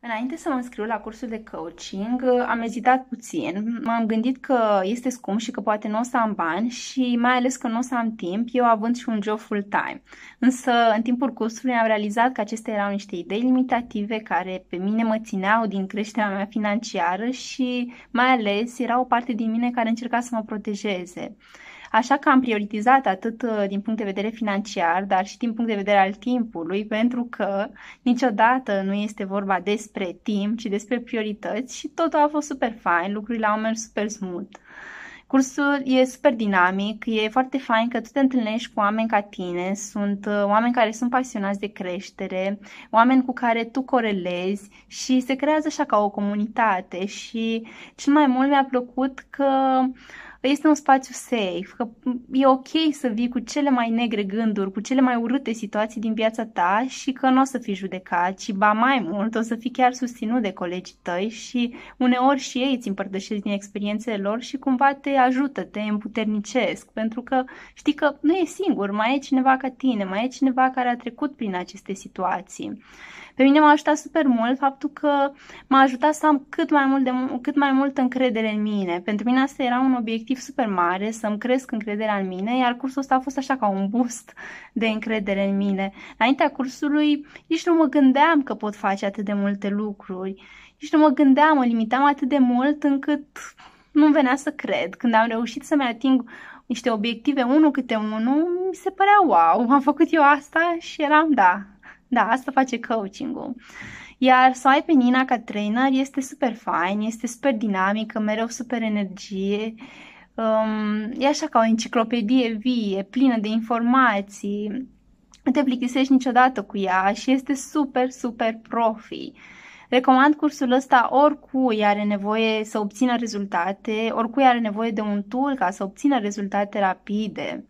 Înainte să mă înscriu la cursul de coaching, am ezitat puțin. M-am gândit că este scump și că poate nu o să am bani și mai ales că nu o să am timp, eu având și un job full-time. Însă, în timpul cursului am realizat că acestea erau niște idei limitative care pe mine mă țineau din creșterea mea financiară și mai ales era o parte din mine care încerca să mă protejeze. Așa că am prioritizat atât uh, din punct de vedere financiar, dar și din punct de vedere al timpului, pentru că niciodată nu este vorba despre timp, ci despre priorități și totul a fost super fain, lucrurile au mers super smooth. Cursul e super dinamic, e foarte fain că tu te întâlnești cu oameni ca tine, sunt uh, oameni care sunt pasionați de creștere, oameni cu care tu corelezi și se creează așa ca o comunitate și cel mai mult mi-a plăcut că uh, Păi este un spațiu safe, că e ok să vii cu cele mai negre gânduri, cu cele mai urâte situații din viața ta și că nu o să fii judecat, ci ba mai mult, o să fii chiar susținut de colegii tăi și uneori și ei îți împărtășesc din experiențele lor și cumva te ajută, te împuternicesc, pentru că știi că nu e singur, mai e cineva ca tine, mai e cineva care a trecut prin aceste situații. Pe mine m-a ajutat super mult faptul că m-a ajutat să am cât mai mult, de, cât mai multă încredere în mine. Pentru mine asta era un obiectiv obiectiv super mare, să-mi cresc încrederea în mine, iar cursul ăsta a fost așa ca un boost de încredere în mine. Înaintea cursului nici nu mă gândeam că pot face atât de multe lucruri, nici nu mă gândeam, mă limitam atât de mult încât nu venea să cred. Când am reușit să-mi ating niște obiective, unul câte unul, mi se părea wow, am făcut eu asta și eram da, da, asta face coaching-ul. Iar să ai pe Nina ca trainer este super fain, este super dinamică, mereu super energie, Um, e așa ca o enciclopedie vie, plină de informații, nu te plictisești niciodată cu ea și este super, super profi. Recomand cursul ăsta oricui are nevoie să obțină rezultate, oricui are nevoie de un tool ca să obțină rezultate rapide.